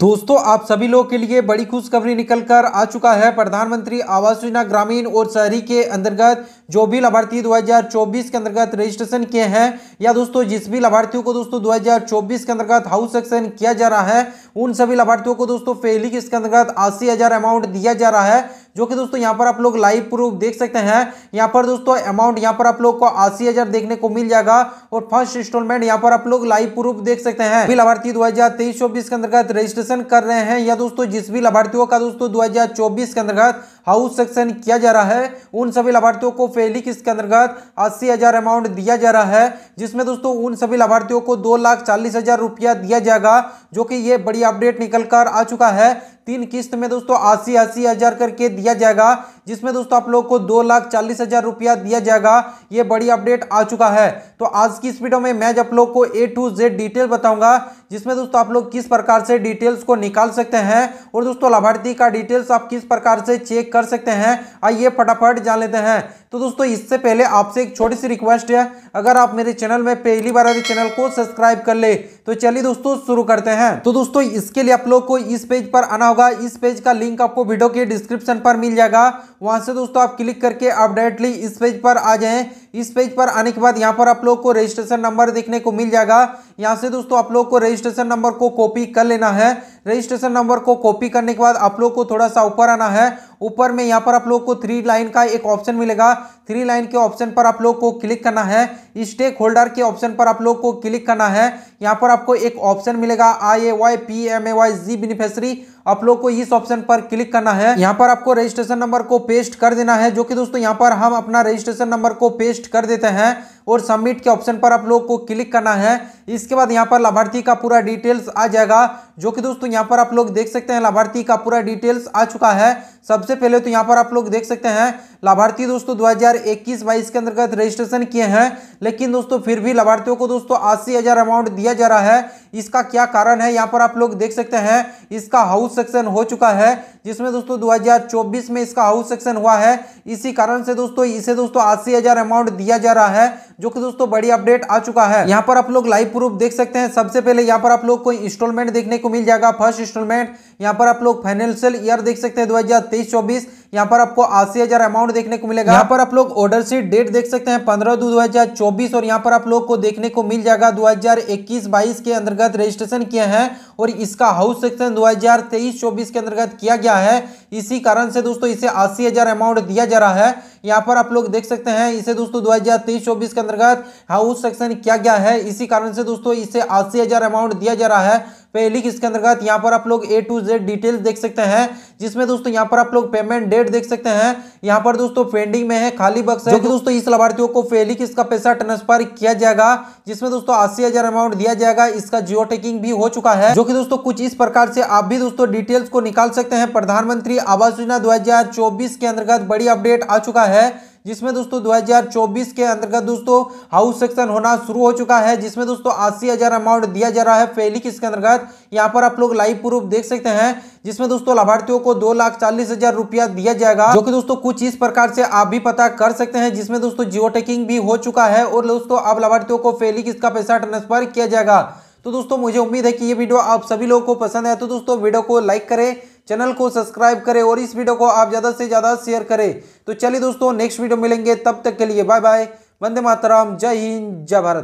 दोस्तों आप सभी लोगों के लिए बड़ी खुशखबरी निकल कर आ चुका है प्रधानमंत्री आवास योजना ग्रामीण और शहरी के अंतर्गत जो भी लाभार्थी 2024 के अंतर्गत रजिस्ट्रेशन किए हैं या दोस्तों जिस भी लाभार्थियों को दोस्तों 2024 के अंतर्गत हाउस सेक्शन किया जा रहा है उन सभी लाभार्थियों को दोस्तों पहली किस्त के अंतर्गत अस्सी अमाउंट दिया जा रहा है जो कि दोस्तों यहाँ पर आप लोग लाइव प्रूफ देख सकते हैं यहाँ पर दोस्तों अमाउंट यहाँ पर आप लोग को अस्सी हजार देखने को मिल जाएगा और फर्स्ट इंस्टॉलमेंट यहाँ पर आप लोग लाइव प्रूफ देख सकते हैं भी लाभार्थी दो हजार तेईस चौबीस के अंतर्गत रजिस्ट्रेशन कर रहे हैं या दोस्तों जिस भी लाभार्थियों का दोस्तों दो हजार चौबीस के अंतर्गत हाउस सेक्शन किया जा रहा है उन सभी लाभार्थियों को पहली किस्त के अंतर्गत अस्सी हज़ार अमाउंट दिया जा रहा है जिसमें दोस्तों उन सभी लाभार्थियों को दो लाख चालीस हज़ार रुपया दिया जाएगा जो कि ये बड़ी अपडेट निकल कर आ चुका है तीन किस्त में दोस्तों अस्सी अस्सी हज़ार करके दिया जाएगा जिसमें दोस्तों आप लोग को दो लाख चालीस हजार रुपया दिया जाएगा ये बड़ी अपडेट आ चुका है तो आज की इस वीडियो में मैं आप लोग को ए टू जेड डिटेल बताऊंगा जिसमें दोस्तों आप लोग किस प्रकार से डिटेल्स को निकाल सकते हैं और दोस्तों लाभार्थी का डिटेल्स आप किस प्रकार से चेक कर सकते हैं आइए फटाफट जान लेते हैं तो दोस्तों इससे पहले आपसे एक छोटी सी रिक्वेस्ट है अगर आप मेरे चैनल में पहली बार आए चैनल को सब्सक्राइब कर ले तो चलिए दोस्तों शुरू करते हैं तो दोस्तों इसके लिए आप लोग को इस पेज पर आना होगा इस पेज का लिंक आपको वीडियो के डिस्क्रिप्शन पर मिल जाएगा वहां से दोस्तों आप क्लिक करके आप डायरेक्टली इस पेज पर आ जाए इस पेज पर आने के बाद यहाँ पर आप लोग को रजिस्ट्रेशन नंबर देखने को मिल जाएगा यहाँ से दोस्तों आप लोग को रजिस्ट्रेशन नंबर को कॉपी कर लेना है रजिस्ट्रेशन नंबर को कॉपी करने के बाद आप लोग को थोड़ा सा ऊपर आना है ऊपर में यहाँ पर आप लोग को थ्री लाइन का एक ऑप्शन मिलेगा थ्री लाइन के ऑप्शन पर आप लोग को क्लिक करना है स्टेक होल्डर के ऑप्शन पर आप लोग को क्लिक करना है यहाँ पर आपको एक ऑप्शन मिलेगा I A Y P M A Y G beneficiary आप लोग को इस ऑप्शन पर क्लिक करना है यहाँ पर आपको रजिस्ट्रेशन नंबर को पेस्ट कर देना है जो कि दोस्तों यहाँ पर हम अपना रजिस्ट्रेशन नंबर को पेस्ट कर देते हैं और सबमिट के ऑप्शन पर आप लोग को क्लिक करना है इसके बाद यहाँ पर लाभार्थी का पूरा डिटेल्स आ जाएगा जो कि दोस्तों यहाँ पर आप लोग देख सकते हैं लाभार्थी का पूरा डिटेल्स आ चुका है सबसे सबसे पहले तो यहाँ पर आप लोग देख सकते हैं लाभार्थी दोस्तों 2021-22 के अंतर्गत रजिस्ट्रेशन किए हैं लेकिन दोस्तों फिर भी लाभार्थियों को दोस्तों अस्सी अमाउंट दिया जा रहा है इसका क्या कारण है यहाँ पर आप लोग देख सकते हैं इसका हाउस सेक्शन हो चुका है जिसमें दोस्तों 2024 में इसका हाउस सेक्शन हुआ है इसी कारण से दोस्तों इसे दोस्तों अस्सी हजार अमाउंट दिया जा रहा है जो कि दोस्तों बड़ी अपडेट आ चुका है यहाँ पर आप लोग लाइव प्रूफ देख सकते हैं सबसे पहले यहाँ पर आप लोग को इंस्टॉलमेंट देखने को मिल जाएगा फर्स्ट इंस्टॉलमेंट यहाँ पर आप लोग फाइनेंशियल ईयर देख सकते हैं दो हजार यहाँ पर आपको अस्सी हजार अमाउंट देखने को मिलेगा यहाँ पर आप लोग ऑर्डर सीट डेट देख सकते हैं पंद्रह दो हजार चौबीस और यहाँ पर आप लोग को देखने को मिल जाएगा दो हजार इक्कीस बाईस के अंतर्गत रजिस्ट्रेशन किया है और इसका हाउस सेक्शन दो हजार तेईस चौबीस के अंतर्गत किया गया है इसी कारण से दोस्तों इसे अस्सी अमाउंट दिया जा रहा है यहाँ पर आप लोग देख सकते हैं इसे दोस्तों दो हजार के अंतर्गत हाउस सेक्शन किया गया है इसी कारण से दोस्तों इसे अस्सी अमाउंट दिया जा रहा है पहली किसके अंतर्गत यहाँ पर आप लोग ए टू जेड डिटेल्स देख सकते हैं जिसमें दोस्तों यहाँ पर आप लोग पेमेंट डेट देख सकते हैं यहाँ पर दोस्तों पेंडिंग में है खाली बक्स है दोस्तों इस लाभार्थियों को पहली किसका पैसा ट्रांसफर किया जाएगा जिसमें दोस्तों अस्सी अमाउंट दिया जाएगा इसका जियो टेकिंग भी हो चुका है जो की दोस्तों कुछ इस प्रकार से आप भी दोस्तों डिटेल्स को निकाल सकते हैं प्रधानमंत्री आवास योजना दो के अंतर्गत बड़ी अपडेट आ चुका है जिसमें दोस्तों 2024 के अंतर्गत दोस्तों हाउस सेक्शन होना शुरू हो चुका है जिसमें दोस्तों अस्सी हजार अमाउंट दिया जा रहा है फेली किसके अंतर्गत यहाँ पर आप लोग लाइव प्रूफ देख सकते हैं जिसमें दोस्तों लाभार्थियों को दो लाख चालीस हजार रुपया दिया जाएगा जो कि दोस्तों कुछ इस प्रकार से आप भी पता कर सकते हैं जिसमें दोस्तों जियो टेकिंग भी हो चुका है और दोस्तों अब लाभार्थियों को फेली किसका का पैसा ट्रांसफर किया जाएगा तो दोस्तों मुझे उम्मीद है कि ये वीडियो आप सभी लोगों को पसंद है तो दोस्तों वीडियो को लाइक करें चैनल को सब्सक्राइब करें और इस वीडियो को आप ज़्यादा से ज़्यादा शेयर करें तो चलिए दोस्तों नेक्स्ट वीडियो मिलेंगे तब तक के लिए बाय बाय वंदे मातराम जय हिंद जय भारत